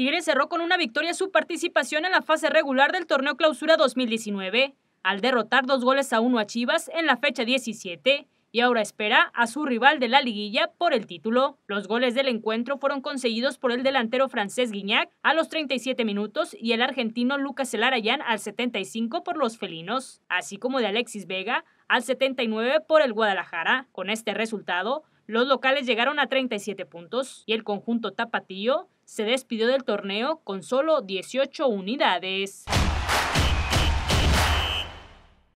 Tigres cerró con una victoria su participación en la fase regular del torneo Clausura 2019, al derrotar dos goles a uno a Chivas en la fecha 17 y ahora espera a su rival de la liguilla por el título. Los goles del encuentro fueron conseguidos por el delantero francés Guignac a los 37 minutos y el argentino Lucas Elarayán al 75 por los felinos, así como de Alexis Vega al 79 por el Guadalajara. Con este resultado, los locales llegaron a 37 puntos y el conjunto tapatío se despidió del torneo con solo 18 unidades.